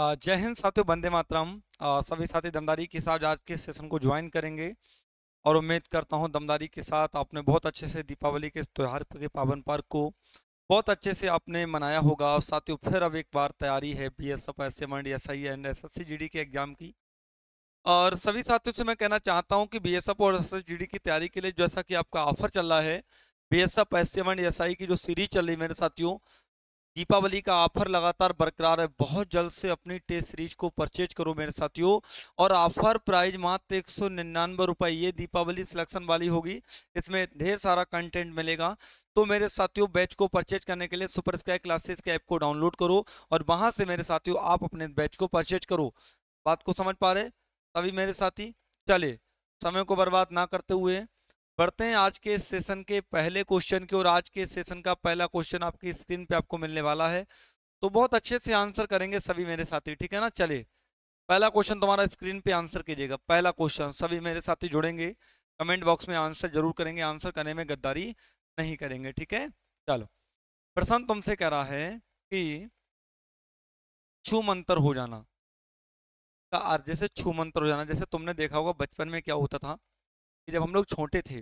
जय हिंद साथियों बंदे मातरम सभी साथी दमदारी के साथ आज के सेशन को ज्वाइन करेंगे और उम्मीद करता हूं दमदारी के साथ आपने बहुत अच्छे से दीपावली के त्यौहार के पावन पर्व को बहुत अच्छे से आपने मनाया होगा और साथियों फिर अब एक बार तैयारी है B S F S M and S I and S S C G D के एग्जाम की और सभी साथियों से मैं कहना चाहता हूँ कि बी एस एफ और एस एस जी डी की तैयारी के लिए जैसा कि आपका ऑफर चल रहा है B S F S M and S I की जो सीरीज चल रही है मेरे साथियों दीपावली का ऑफर लगातार बरकरार है बहुत जल्द से अपनी टेस्ट सीरीज को परचेज करो मेरे साथियों और ऑफर प्राइस मात्र एक सौ निन्यानवे रुपये ये दीपावली सिलेक्शन वाली होगी इसमें ढेर सारा कंटेंट मिलेगा तो मेरे साथियों बैच को परचेज करने के लिए सुपर स्काई क्लासेस के ऐप को डाउनलोड करो और वहाँ से मेरे साथियों आप अपने बैच को परचेज करो बात को समझ पा रहे तभी मेरे साथी चले समय को बर्बाद ना करते हुए बढ़ते हैं आज के सेशन के पहले क्वेश्चन की और आज के सेशन का पहला क्वेश्चन आपकी स्क्रीन पे आपको मिलने वाला है तो बहुत अच्छे से आंसर करेंगे सभी मेरे साथी ठीक है ना चले पहला क्वेश्चन तुम्हारा स्क्रीन पे आंसर कीजिएगा पहला क्वेश्चन सभी मेरे साथी जुड़ेंगे कमेंट बॉक्स में आंसर जरूर करेंगे आंसर करने में गद्दारी नहीं करेंगे ठीक है चलो प्रश्न तुमसे कह रहा है कि छूमंतर हो जाना का अर्थ जैसे छूमंतर हो जाना जैसे तुमने देखा होगा बचपन में क्या होता था कि जब हम लोग छोटे थे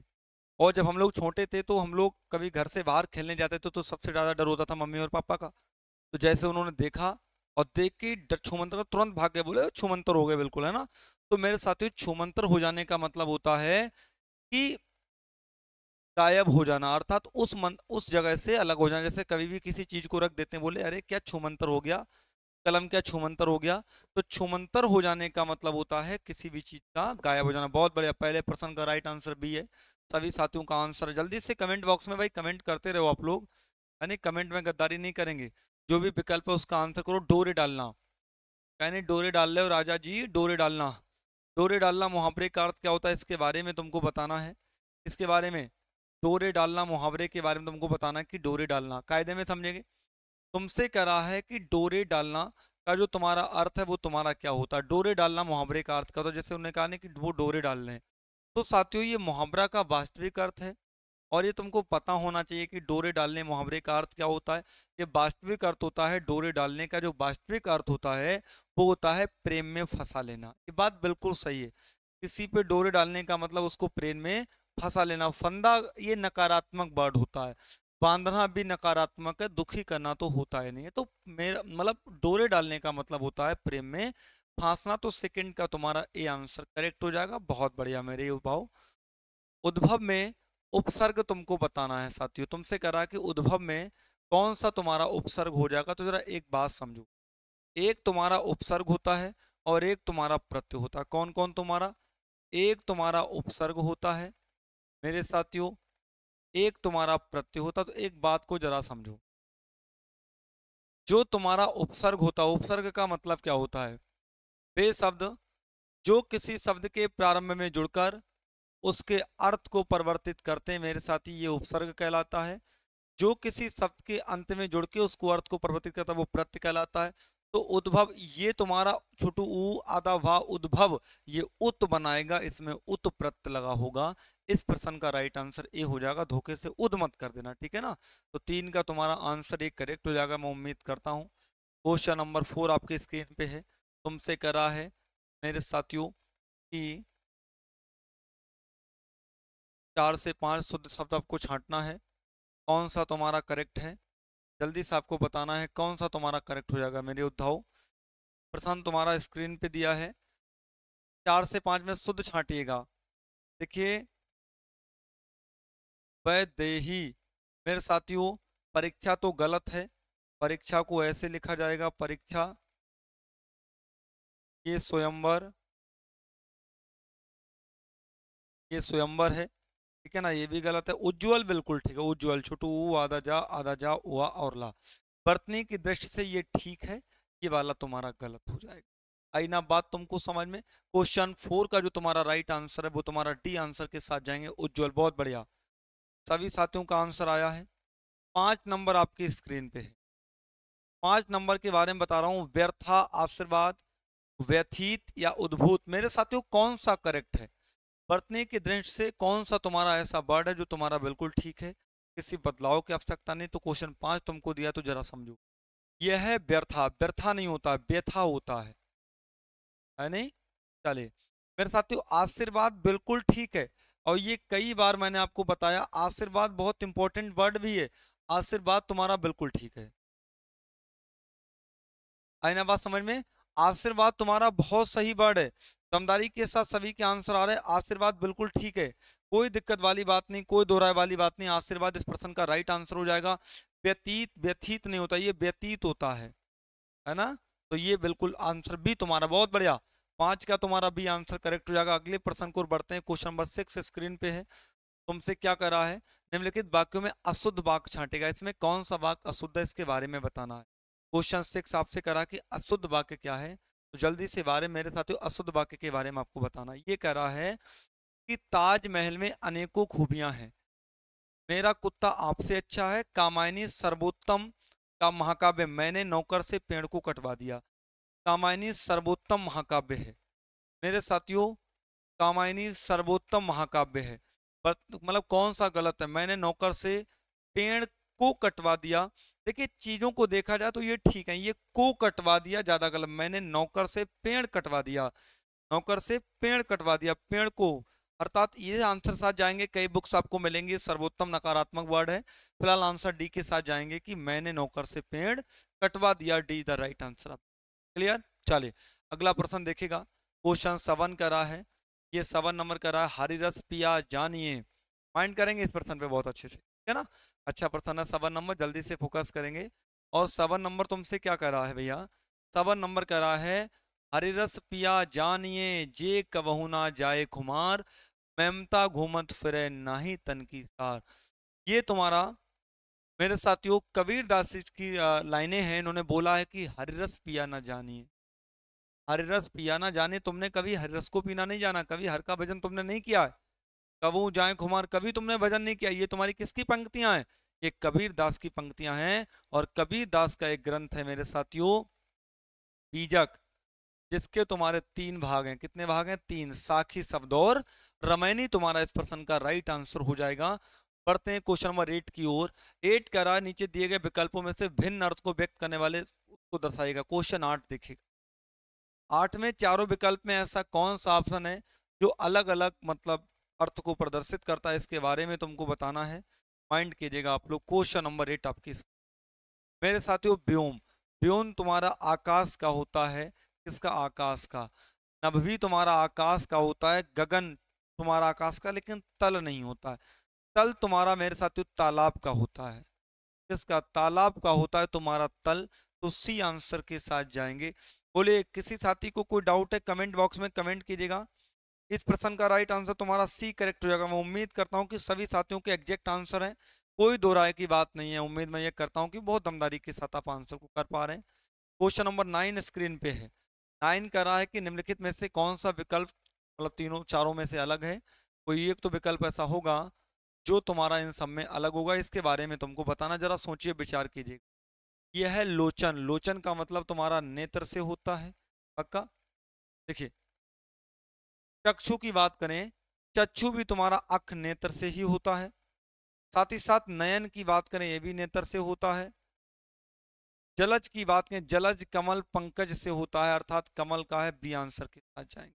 और जब हम लोग छोटे थे तो हम लोग कभी घर से बाहर खेलने जाते थे तो सबसे ज़्यादा डर होता था मम्मी और पापा का तो जैसे उन्होंने देखा और देख के डर छुमंतर तुरंत भाग के बोले छुमंतर हो गए बिल्कुल है ना तो मेरे साथियों छुमंतर हो जाने का मतलब होता है कि गायब हो जाना अर्थात उस मन उस जगह से अलग हो जाना जैसे कभी भी किसी चीज़ को रख देते हैं बोले अरे क्या छुमंतर हो गया कलम क्या छुमंतर हो गया तो छुमंतर हो जाने का मतलब होता है किसी भी चीज का गायब हो जाना बहुत बढ़िया पहले प्रश्न का राइट आंसर भी है सभी साथियों का आंसर जल्दी से कमेंट बॉक्स में भाई कमेंट करते रहो आप लोग यानी कमेंट में गद्दारी नहीं करेंगे जो भी विकल्प है उसका आंसर करो डोरे डालना यानी डोरे डाल रहे हो राजा जी डोरे डालना डोरे डालना मुहावरे का अर्थ क्या होता है इसके बारे में तुमको बताना है इसके बारे में डोरे डालना मुहावरे के बारे में तुमको बताना कि डोरे डालना कायदे में समझेंगे तुमसे करा है कि डोरे डालना का जो तुम्हारा अर्थ है वो तुम्हारा क्या होता है डोरे डालना मुहावरे का अर्थ का है जैसे उन्होंने कहा कि वो डोरे डाल लें तो साथियों ये मुहावरा का वास्तविक अर्थ है और ये तुमको पता होना चाहिए कि डोरे डालने मुहावरे का अर्थ क्या होता है ये वास्तविक अर्थ होता है डोरे डालने का जो वास्तविक अर्थ होता है वो होता है प्रेम में फंसा लेना ये बात बिल्कुल सही है किसी पे डोरे डालने का मतलब उसको प्रेम में फंसा लेना फंदा ये नकारात्मक वर्ड होता है बांधना भी नकारात्मक है दुखी करना तो होता ही नहीं है तो मेरा मतलब डोरे डालने का मतलब होता है प्रेम में फांसना तो सेकंड का तुम्हारा ए आंसर करेक्ट हो जाएगा बहुत बढ़िया मेरे उपाव उद्भव में उपसर्ग तुमको बताना है साथियों तुमसे करा कि उद्भव में कौन सा तुम्हारा उपसर्ग हो जाएगा तो जरा एक बात समझो एक तुम्हारा उपसर्ग होता है और एक तुम्हारा प्रत्यय होता है कौन कौन तुम्हारा एक तुम्हारा उपसर्ग होता है मेरे साथियों एक तुम्हारा प्रत्यय होता तो एक बात को जरा समझो जो तुम्हारा उपसर्ग होता उपसर्ग का मतलब क्या होता है वे शब्द जो किसी शब्द के प्रारंभ में जुड़कर उसके अर्थ को परिवर्तित करते हैं मेरे ही ये उपसर्ग कहलाता है जो किसी शब्द के अंत में जुड़ के उसको अर्थ को परिवर्तित करता है वो प्रत्यय कहलाता है तो उद्भव ये तुम्हारा छोटू ऊ आधा भा उद्भव ये उत बनाएगा इसमें उत प्रत लगा होगा इस प्रश्न का राइट आंसर ए हो जाएगा धोखे से उद मत कर देना ठीक है ना तो तीन का तुम्हारा आंसर एक करेक्ट हो जाएगा मैं उम्मीद करता हूँ क्वेश्चन नंबर फोर आपके स्क्रीन पे है तुमसे करा है मेरे साथियों की चार से पांच शुद्ध शब्द आपको छांटना है कौन सा तुम्हारा करेक्ट है जल्दी से आपको बताना है कौन सा तुम्हारा करेक्ट हो जाएगा मेरे उद्धाव प्रश्न तुम्हारा स्क्रीन पे दिया है चार से पाँच में शुद्ध छाटिएगा देखिए वैदेही मेरे साथियों परीक्षा तो गलत है परीक्षा को ऐसे लिखा जाएगा परीक्षा ये स्वयंवर ये स्वयंवर है ठीक है ना ये भी गलत है उज्ज्वल बिल्कुल ठीक है उज्ज्वल छोटू ऊ आधा जा आधा जा उआ और ला बर्तनी की दृष्टि से ये ठीक है ये वाला तुम्हारा गलत हो जाएगा आई ना बात तुमको समझ में क्वेश्चन फोर का जो तुम्हारा राइट आंसर है वो तुम्हारा डी आंसर के साथ जाएंगे उज्जवल बहुत बढ़िया सभी साथियों का आंसर आया है पांच नंबर आपकी स्क्रीन पे है पांच नंबर के बारे में बता रहा हूँ व्यर्था आशीर्वाद व्यथित या उद्भूत मेरे साथियों कौन सा करेक्ट है बरतने की दृष्टि से कौन सा तुम्हारा ऐसा वर्ड है जो तुम्हारा बिल्कुल ठीक है किसी बदलाव की आवश्यकता नहीं तो क्वेश्चन पांच तुमको दिया तो जरा समझो यह है व्यर्था व्यर्था नहीं होता व्यथा होता है है नहीं चले मेरे साथियों आशीर्वाद बिल्कुल ठीक है और ये कई बार मैंने आपको बताया आशीर्वाद बहुत इंपॉर्टेंट वर्ड भी है आशीर्वाद तुम्हारा बिल्कुल ठीक है आईना बात समझ में आशीर्वाद तुम्हारा बहुत सही वर्ड है दमदारी के साथ सभी के आंसर आ रहे हैं आशीर्वाद बिल्कुल ठीक है कोई दिक्कत वाली बात नहीं कोई दोहराए वाली बात नहीं आशीर्वाद इस प्रश्न का राइट आंसर हो जाएगा व्यतीत व्यथित नहीं होता ये व्यतीत होता है है ना तो ये बिल्कुल आंसर भी तुम्हारा बहुत बढ़िया पांच का तुम्हारा भी आंसर करेक्ट हो जाएगा अगले प्रश्न को बढ़ते हैं क्वेश्चन नंबर सिक्स स्क्रीन पे है तुमसे क्या करा है निम्नलिखित वाक्यों में अशुद्ध वाक छांटेगा इसमें कौन सा वाक अशुद्ध है इसके बारे में बताना है क्वेश्चन सिक्स आपसे करा कि अशुद्ध वाक्य क्या है तो जल्दी से बारे मेरे साथियों अशुद्ध वाक्य के बारे में आपको बताना ये कह रहा है कि ताजमहल में अनेकों खूबियां हैं मेरा कुत्ता आपसे अच्छा है कामायनी सर्वोत्तम का महाकाव्य मैंने नौकर से पेड़ को कटवा दिया कामायनी सर्वोत्तम महाकाव्य है मेरे साथियों कामायनी सर्वोत्तम महाकाव्य है मतलब कौन सा गलत है मैंने नौकर से पेड़ को कटवा दिया देखिए चीज़ों को देखा जाए तो ये ठीक है ये को कटवा दिया ज़्यादा गलत मैंने नौकर से पेड़ कटवा दिया नौकर से पेड़ कटवा दिया पेड़ को अर्थात ये आंसर साथ जाएंगे कई बुक्स आपको मिलेंगे सर्वोत्तम नकारात्मक वर्ड है फिलहाल आंसर डी के साथ जाएंगे कि मैंने नौकर से पेड़ कटवा दिया डी द राइट आंसर आप क्लियर चलिए अगला प्रश्न देखेगा क्वेश्चन सेवन करा है ये सवन नंबर करा है हरिदस पिया जानिए माइंड करेंगे इस प्रश्न पे बहुत अच्छे से ठीक है ना अच्छा प्रश्न है सवा नंबर जल्दी से फोकस करेंगे और सवा नंबर तुमसे क्या कह रहा है भैया सवा नंबर कह रहा है हरे रस पिया जानिए जे कबहुना जाए खुमार मेमता घूमत फिरे ना ही तन की सार ये तुम्हारा मेरे साथियों कबीर दास की लाइनें हैं इन्होंने बोला है कि हरे रस पिया ना जानिए हरे रस पिया ना जाने तुमने कभी हरे रस को पीना नहीं जाना कभी हर का भजन तुमने नहीं किया है कबू जाए खुमार कभी तुमने भजन नहीं किया ये तुम्हारी किसकी पंक्तियां हैं ये कबीर दास की पंक्तियां हैं और कबीर दास का एक ग्रंथ है मेरे साथियों बीजक जिसके तुम्हारे तीन भाग हैं कितने भाग हैं तीन साखी शब्द और रमैनी तुम्हारा इस प्रश्न का राइट आंसर हो जाएगा पढ़ते हैं क्वेश्चन नंबर एट की ओर एट कह रहा नीचे दिए गए विकल्पों में से भिन्न अर्थ को व्यक्त करने वाले उसको दर्शाएगा क्वेश्चन आठ देखेगा आठ में चारों विकल्प में ऐसा कौन सा ऑप्शन है जो अलग अलग मतलब अर्थ को प्रदर्शित करता है इसके बारे में तुमको बताना है माइंड कीजिएगा आप लोग क्वेश्चन नंबर एट आपकी मेरे साथियों व्योम व्योम तुम्हारा आकाश का होता है किसका आकाश का नभवी तुम्हारा आकाश का होता है गगन तुम्हारा आकाश का लेकिन तल नहीं होता है तल तुम्हारा मेरे साथियों तालाब का होता है किसका तालाब का होता है तुम्हारा तल तो सी आंसर के साथ जाएंगे बोले किसी साथी को कोई डाउट है कमेंट बॉक्स में कमेंट कीजिएगा इस प्रश्न का राइट आंसर तुम्हारा सी करेक्ट हो जाएगा मैं उम्मीद करता हूँ कि सभी साथियों के एग्जैक्ट आंसर हैं कोई दो राय की बात नहीं है उम्मीद मैं ये करता हूँ कि बहुत दमदारी के साथ आप आंसर को कर पा रहे हैं क्वेश्चन नंबर नाइन स्क्रीन पे है नाइन कह रहा है कि निम्नलिखित में से कौन सा विकल्प मतलब तीनों चारों में से अलग है कोई एक तो विकल्प ऐसा होगा जो तुम्हारा इन सब में अलग होगा इसके बारे में तुमको बताना जरा सोचिए विचार कीजिए यह है लोचन लोचन का मतलब तुम्हारा नेत्र से होता है पक्का देखिए चक्षु की बात करें चक्षु भी तुम्हारा अख नेत्र से ही होता है साथ ही साथ नयन की बात करें यह भी नेत्र से होता है जलज की बात करें जलज कमल पंकज से होता है अर्थात कमल का है बी आंसर के साथ जाएंगे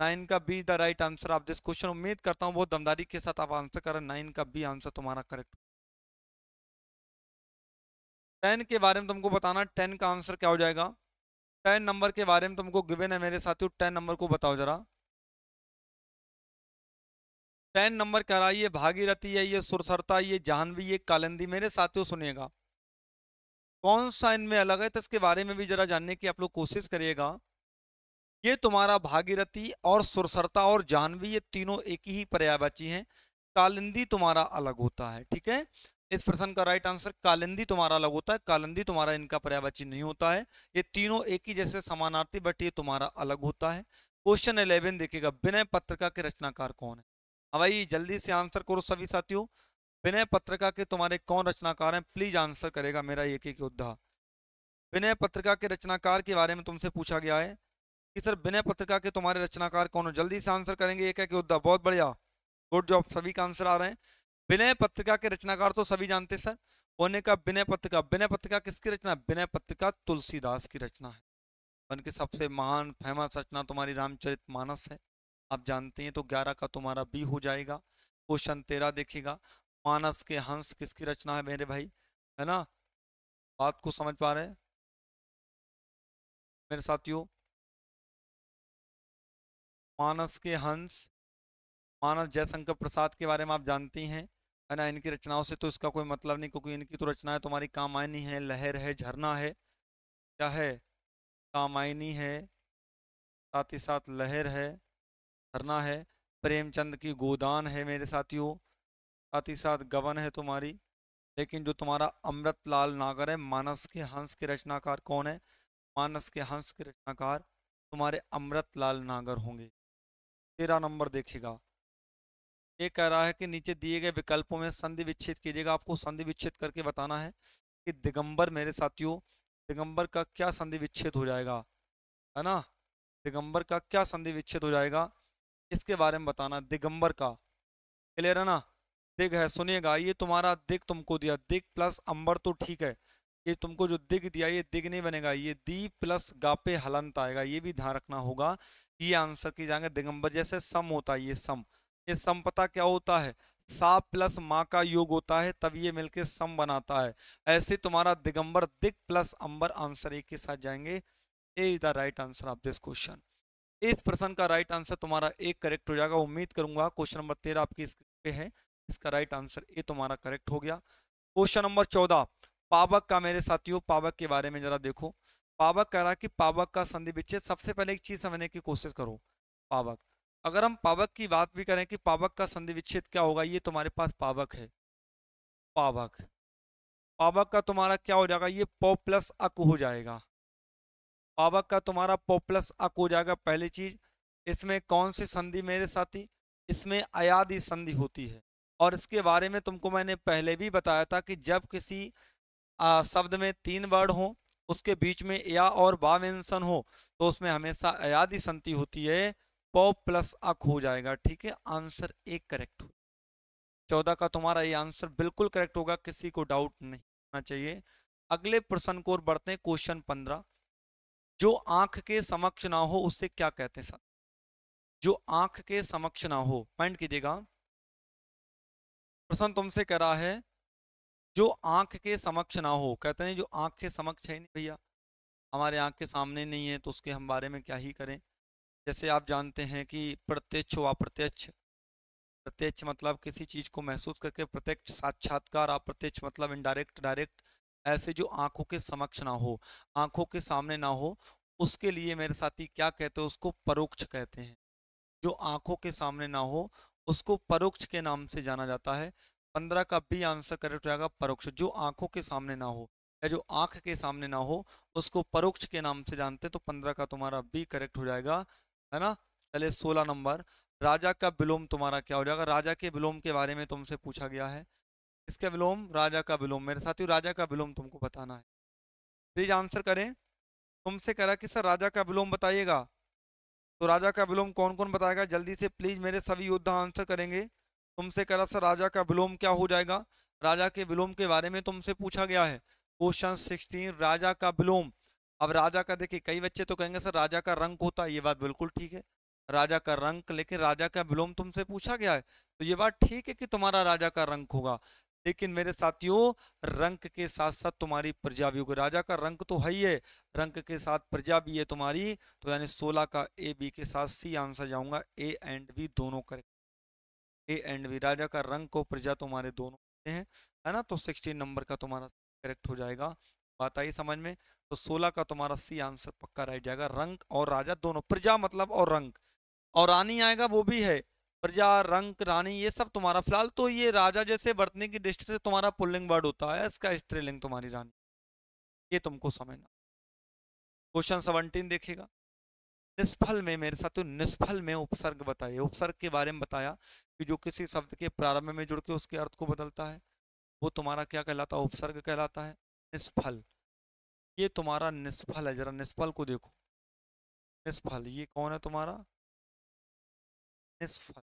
नाइन का बी द राइट आंसर आप जिस क्वेश्चन उम्मीद करता हूं बहुत दमदारी के साथ आप आंसर करें नाइन का बी आंसर तुम्हारा करेक्ट टेन के बारे में तुमको बताना टेन का आंसर क्या हो जाएगा टेन नंबर के बारे में तुमको गिवन है मेरे साथियों टेन नंबर को बताओ जरा टेन नंबर कह रहा है ये भागीरथी है ये सुरसरता ये जाह्नवी ये कालिंदी मेरे साथियों सुनिएगा कौन सा इनमें अलग है तो इसके बारे में भी जरा जानने की आप लोग कोशिश करिएगा ये तुम्हारा भागीरथी और सुरसरता और जाह्नवी ये तीनों एक ही पर्यायवाची हैं कालिंदी तुम्हारा अलग होता है ठीक है इस प्रश्न का राइट आंसर कालिंदी तुम्हारा अलग होता है कालिंदी तुम्हारा इनका पर्यावाची नहीं होता है ये तीनों एक ही जैसे समानार्थी बट ये तुम्हारा अलग होता है क्वेश्चन इलेवन देखेगा विनय पत्रिका के रचनाकार कौन है अब हाँ भाई जल्दी से आंसर करो सभी साथियों विनय पत्रिका के तुम्हारे कौन रचनाकार हैं प्लीज आंसर करेगा मेरा एक एक योद्धा विनय पत्रिका के रचनाकार के बारे में तुमसे पूछा गया है कि सर विनय पत्रिका के तुम्हारे रचनाकार कौन हो जल्दी से आंसर करेंगे एक एक योद्धा बहुत बढ़िया गुड जॉब सभी का आंसर आ रहे हैं विनय पत्रिका के रचनाकार तो सभी जानते सर होने का विनय पत्रिका विनय पत्रिका किसकी रचना विनय पत्रिका तुलसीदास की रचना है उनकी सबसे महान फेमस रचना तुम्हारी रामचरित मानस है आप जानते हैं तो ग्यारह का तुम्हारा बी हो जाएगा क्वेश्चन तेरह देखेगा मानस के हंस किसकी रचना है मेरे भाई है ना बात को समझ पा रहे हैं मेरे साथियों मानस के हंस मानस जयशंकर प्रसाद के बारे में आप जानती हैं है ना इनकी रचनाओं से तो इसका कोई मतलब नहीं क्योंकि इनकी तो रचनाएं तुम्हारी कामायनी है लहर है झरना है क्या है कामायनी है साथ ही साथ लहर है झरना है प्रेमचंद की गोदान है मेरे साथियों साथ ही साथ गवन है तुम्हारी लेकिन जो तुम्हारा अमृत लाल नागर है मानस के हंस के रचनाकार कौन है मानस के हंस के रचनाकार तुम्हारे अमृत लाल नागर होंगे तेरह नंबर देखेगा ये कह रहा है कि नीचे दिए गए विकल्पों में संधि विच्छेद कीजिएगा आपको संधि विच्छेद करके बताना है कि दिगंबर मेरे साथियों दिगंबर का क्या संधि विच्छेद हो जाएगा है ना दिगंबर का क्या संधि विच्छेद हो जाएगा इसके बारे में बताना दिगंबर का क्लियर है ना दिग है सुनिएगा ये तुम्हारा दिग तुमको दिया दिग प्लस अंबर तो ठीक है ये तुमको जो दिग दिया ये दिग नहीं बनेगा ये दी प्लस गापे हलंत आएगा ये भी ध्यान रखना होगा ये आंसर किए जाएंगे दिगंबर जैसे सम होता है ये सम ये संपता क्या होता है सा प्लस माँ का योग होता है तब ये मिलके सम बनाता है ऐसे तुम्हारा दिगंबर दिग प्लस अंबर आंसर एक के साथ जाएंगे A is the right answer of this question इस प्रश्न का राइट आंसर तुम्हारा एक करेक्ट हो जाएगा उम्मीद करूंगा क्वेश्चन नंबर तेरह आपकी स्क्रीन पे है इसका राइट आंसर ए तुम्हारा करेक्ट हो गया क्वेश्चन नंबर चौदह पावक का मेरे साथियों पावक के बारे में जरा देखो पावक कह रहा कि पावक का संधि विच्छेद सबसे पहले एक चीज समझने की कोशिश करो पावक अगर हम पावक की बात भी करें कि पावक का संधि विच्छेद क्या होगा ये तुम्हारे पास पावक है पावक पावक का तुम्हारा क्या हो जाएगा ये पो प्लस अक हो जाएगा पावक का तुम्हारा पो प्लस अक हो जाएगा पहली चीज इसमें कौन सी संधि मेरे साथी इसमें अयादी संधि होती है और इसके बारे में तुमको मैंने पहले भी बताया था कि जब किसी आ, शब्द में तीन वर्ड हों उसके बीच में या और बा हो तो उसमें हमेशा अयादी संधि होती है पॉप प्लस अक हो जाएगा ठीक है आंसर एक करेक्ट हो चौदह का तुम्हारा ये आंसर बिल्कुल करेक्ट होगा किसी को डाउट नहीं होना चाहिए अगले प्रश्न को बढ़ते हैं क्वेश्चन पंद्रह जो आंख के समक्ष ना हो उससे क्या कहते हैं सर जो आंख के समक्ष ना हो माइंड कीजिएगा प्रश्न तुमसे कह रहा है जो आंख के समक्ष ना हो कहते हैं जो आंख के समक्ष है नहीं भैया हमारे आंख के सामने नहीं है तो उसके हम बारे में क्या ही करें जैसे आप जानते हैं कि प्रत्यक्ष व अप्रत्यक्ष प्रत्यक्ष मतलब किसी चीज़ को महसूस करके प्रत्यक्ष साक्षात्कार अप्रत्यक्ष मतलब इनडायरेक्ट डायरेक्ट ऐसे जो आंखों के समक्ष ना हो आंखों के सामने ना हो उसके लिए मेरे साथी क्या कहते हैं उसको परोक्ष कहते हैं जो आंखों के सामने ना हो उसको परोक्ष के नाम से जाना जाता है पंद्रह का भी आंसर करेक्ट हो जाएगा परोक्ष जो आंखों के सामने ना हो या जो आंख के सामने ना हो उसको परोक्ष के नाम से जानते तो पंद्रह का तुम्हारा बी करेक्ट हो जाएगा है ना चले सोलह नंबर राजा का विलोम तुम्हारा क्या हो जाएगा राजा के विलोम के बारे में तुमसे पूछा गया है इसका विलोम राजा का विलोम मेरे साथियों राजा का विलोम तुमको बताना है प्लीज आंसर करें तुमसे कह रहा कि सर राजा का विलोम बताइएगा तो राजा का विलोम कौन कौन बताएगा जल्दी से प्लीज मेरे सभी योद्धा आंसर करेंगे तुमसे कह रहा सर राजा का विलोम क्या हो जाएगा राजा के विलोम के बारे में तुमसे पूछा गया है क्वेश्चन सिक्सटीन राजा का विलोम अब राजा का देखिए कई बच्चे तो कहेंगे सर राजा का रंग होता है ये बात बिल्कुल ठीक है राजा का रंग लेकिन राजा का विलोम तुमसे पूछा गया है तो ये बात ठीक है कि तुम्हारा राजा का रंग होगा लेकिन मेरे साथियों रंग के साथ साथ तुम्हारी प्रजा भी होगी राजा का रंग तो है ही है रंग के साथ प्रजा भी है तुम्हारी तो यानी सोलह का ए बी के साथ सी आंसर जाऊंगा ए एंड बी दोनों करेक्ट ए एंड बी राजा का रंग को प्रजा तुम्हारे दोनों हैं है ना तो सिक्सटीन नंबर का तुम्हारा करेक्ट हो जाएगा बात आई समझ में तो सोलह का तुम्हारा सी आंसर पक्का रह जाएगा रंक और राजा दोनों प्रजा मतलब और रंक और रानी आएगा वो भी है प्रजा रंक रानी ये सब तुम्हारा फिलहाल तो ये राजा जैसे बरतने की दृष्टि से तुम्हारा पुल्लिंग वर्ड होता है इसका स्त्रीलिंग तुम्हारी रानी ये तुमको समझना क्वेश्चन सेवनटीन देखेगा निष्फल में मेरे साथ निष्फल में उपसर्ग बताइए उपसर्ग के बारे में बताया कि जो किसी शब्द के प्रारंभ में जुड़ के उसके अर्थ को बदलता है वो तुम्हारा क्या कहलाता है उपसर्ग कहलाता है निष्फल ये तुम्हारा निष्फल है जरा निष्फल को देखो निष्फल ये कौन है तुम्हारा निष्फल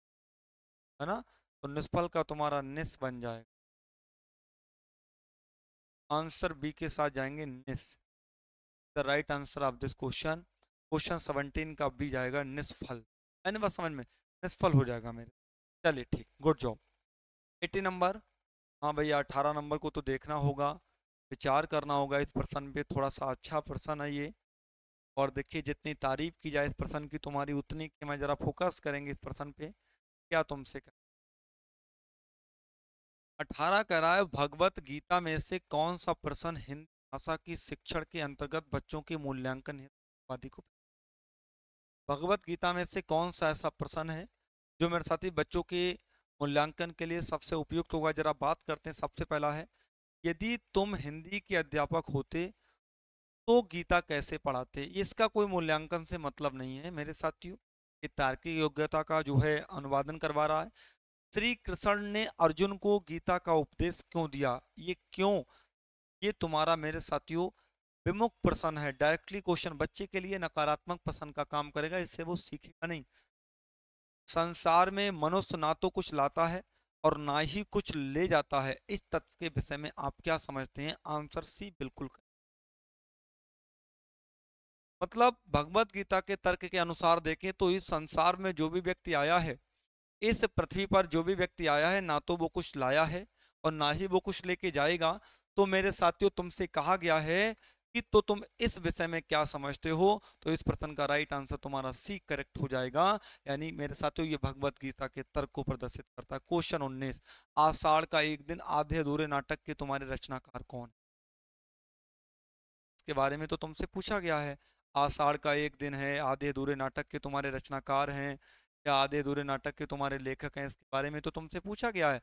है ना तो निष्फल का तुम्हारा निस बन जाएगा आंसर बी के साथ जाएंगे निस the right answer of this question question seventeen का बी जाएगा निष्फल यानी बस समझ में निष्फल हो जाएगा मेरे चलिए ठीक गुड जॉब एटी नंबर हाँ भैया अठारह नंबर को तो देखना होगा विचार करना होगा इस प्रश्न पे थोड़ा सा अच्छा प्रश्न है ये और देखिए जितनी तारीफ की जाए इस प्रश्न की तुम्हारी उतनी कि मैं ज़रा फोकस करेंगे इस प्रश्न पे क्या तुमसे कर अठारह कह रहा है भगवत गीता में से कौन सा प्रश्न हिंदी भाषा की शिक्षण के अंतर्गत बच्चों के मूल्यांकन को भगवत गीता में से कौन सा ऐसा प्रश्न है जो मेरे साथी बच्चों के मूल्यांकन के लिए सबसे उपयुक्त होगा जरा बात करते हैं सबसे पहला है यदि तुम हिंदी के अध्यापक होते तो गीता कैसे पढ़ाते इसका कोई मूल्यांकन से मतलब नहीं है मेरे साथियों ये तार्किक योग्यता का जो है अनुवादन करवा रहा है श्री कृष्ण ने अर्जुन को गीता का उपदेश क्यों दिया ये क्यों ये तुम्हारा मेरे साथियों विमुख प्रश्न है डायरेक्टली क्वेश्चन बच्चे के लिए नकारात्मक प्रश्न का काम करेगा इससे वो सीखेगा नहीं संसार में मनुष्य ना तो कुछ लाता है और ना ही कुछ ले जाता है इस तत्व के विषय में आप क्या समझते हैं आंसर सी बिल्कुल मतलब भगवत गीता के तर्क के अनुसार देखें तो इस संसार में जो भी व्यक्ति आया है इस पृथ्वी पर जो भी व्यक्ति आया है ना तो वो कुछ लाया है और ना ही वो कुछ लेके जाएगा तो मेरे साथियों तुमसे कहा गया है कि तो तुम इस विषय में क्या समझते हो तो इस प्रश्न का राइट आंसर तुम्हारा सी करेक्ट हो जाएगा यानी मेरे साथियों ये भगवत गीता के तर्क को प्रदर्शित करता है क्वेश्चन उन्नीस आषाढ़ का एक दिन आधे अधूरे नाटक के तुम्हारे रचनाकार कौन इसके बारे में तो तुमसे पूछा गया है आषाढ़ का एक दिन है आधे अधूरे नाटक के तुम्हारे रचनाकार हैं या आधे अधूरे नाटक के तुम्हारे लेखक हैं इसके बारे में तो तुमसे पूछा गया है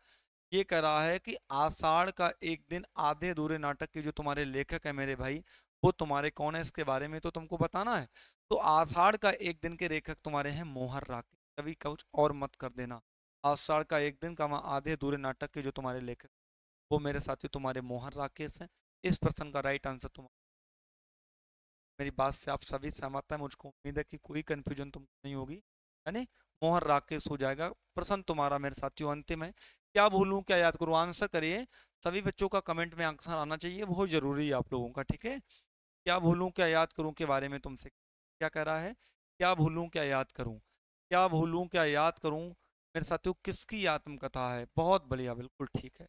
ये कह रहा है कि आषाढ़ का एक दिन आधे अधूरे नाटक के जो तुम्हारे लेखक है मेरे भाई वो तुम्हारे कौन है इसके बारे में तो तुमको बताना है तो आषाढ़ का एक दिन के लेखक तुम्हारे हैं मोहर राके कभी कुछ और मत कर देना आषाढ़ का एक दिन का वहाँ आधे अधूरे नाटक के जो तुम्हारे लेखक वो मेरे साथी तुम्हारे मोहर राकेश हैं इस प्रश्न का राइट आंसर तुम्हारा मेरी बात से आप सभी सहमत हैं मुझको उम्मीद है कि कोई कन्फ्यूजन तुमको नहीं होगी यानी मोहर राकेश हो जाएगा प्रश्न तुम्हारा मेरे साथियों अंतिम है क्या भूलूँ क्या याद करूँ आंसर करिए सभी बच्चों का कमेंट में आंसर आना चाहिए बहुत जरूरी है आप लोगों का ठीक है क्या भूलूँ क्या याद करूँ के बारे में तुमसे क्या कह रहा है क्या भूलूँ क्या याद करूँ क्या भूलूँ क्या याद करूँ मेरे साथियों किसकी आत्मकथा है बहुत बढ़िया बिल्कुल ठीक है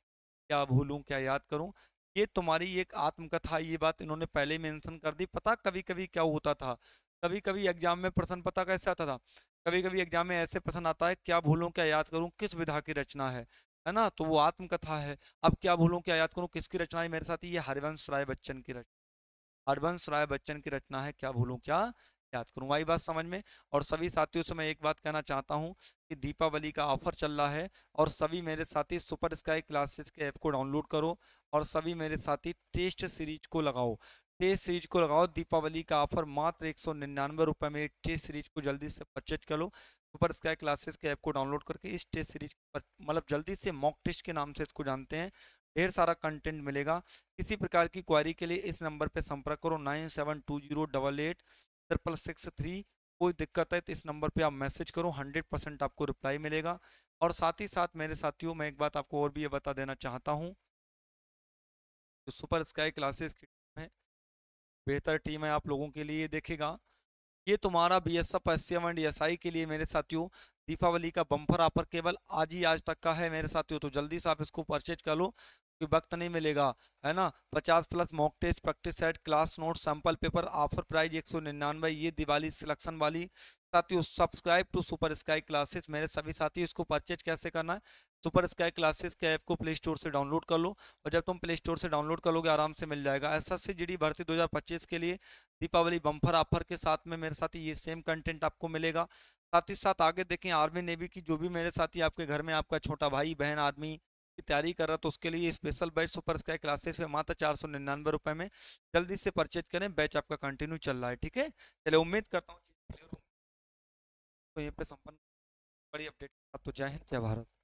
क्या भूलूँ क्या याद करूँ ये तुम्हारी एक आत्मकथा ये बात इन्होंने पहले मेंशन कर दी पता कभी कभी क्या होता था कभी कभी एग्जाम में प्रश्न पता कैसे आता था कभी कभी एग्जाम में ऐसे पसंद आता है क्या भूलूँ क्या याद करूँ किस विधा की रचना है है ना तो वो आत्मकथा है अब क्या भूलूँ क्या याद करूँ किसकी रचना है मेरे साथ ये हरिवंश राय बच्चन की रचना हरिवंश राय बच्चन की रचना है क्या भूलूँ क्या याद करूँ वही बात समझ में और सभी साथियों से मैं एक बात कहना चाहता हूँ कि दीपावली का ऑफर चल रहा है और सभी मेरे साथी सुपर स्काई क्लासेस के ऐप को डाउनलोड करो और सभी मेरे साथी टेस्ट सीरीज को लगाओ टेस्ट सीरीज को लगाओ दीपावली का ऑफर मात्र एक सौ निन्यानवे रुपये में टेस्ट सीरीज को जल्दी से परचेज कर लो सुपर स्काई क्लासेस के ऐप को डाउनलोड करके इस टेस्ट सीरीज पर मतलब जल्दी से मॉक टेस्ट के नाम से इसको जानते हैं ढेर सारा कंटेंट मिलेगा किसी प्रकार की क्वारी के लिए इस नंबर पर संपर्क करो nine seven two zero double eight triple six three कोई दिक्कत है तो इस नंबर पर आप मैसेज करो हंड्रेड परसेंट आपको रिप्लाई मिलेगा और साथ ही साथ मेरे साथियों मैं एक बात आपको और भी ये बता देना चाहता हूँ सुपर स्काई क्लासेस की टीम है बेहतर टीम है आप लोगों के लिए देखेगा ये तुम्हारा B S F S C M and S I के लिए मेरे साथियों दीपावली का बम्फर ऑफर केवल आज ही आज तक का है मेरे साथियों तो जल्दी से आप इसको परचेज कर लो कि वक्त नहीं मिलेगा है ना पचास plus mock test practice set class note sample paper offer price एक सौ निन्यानवे ये दिवाली सिलेक्शन वाली साथियों subscribe to super sky classes मेरे सभी साथी इसको परचेज कैसे करना है सुपर स्काई क्लासेस के ऐप को प्ले स्टोर से डाउनलोड कर लो और जब तुम प्ले स्टोर से डाउनलोड कर लोगे आराम से मिल जाएगा एस एस सी भर्ती 2025 के लिए दीपावली बम्फर ऑफर के साथ में मेरे साथी ये सेम कंटेंट आपको मिलेगा साथ ही साथ आगे देखें आर्मी नेवी की जो भी मेरे साथी आपके घर में आपका छोटा भाई बहन आदमी की तैयारी कर रहा तो उसके लिए special batch super sky classes में मात्र चार सौ निन्यानवे रुपये में जल्दी से परचेज करें बैच आपका कंटिन्यू चल रहा है ठीक है चले उम्मीद करता हूँ तो यहीं पे संपन्न बड़ी अपडेट तो जय हिंद जय भारत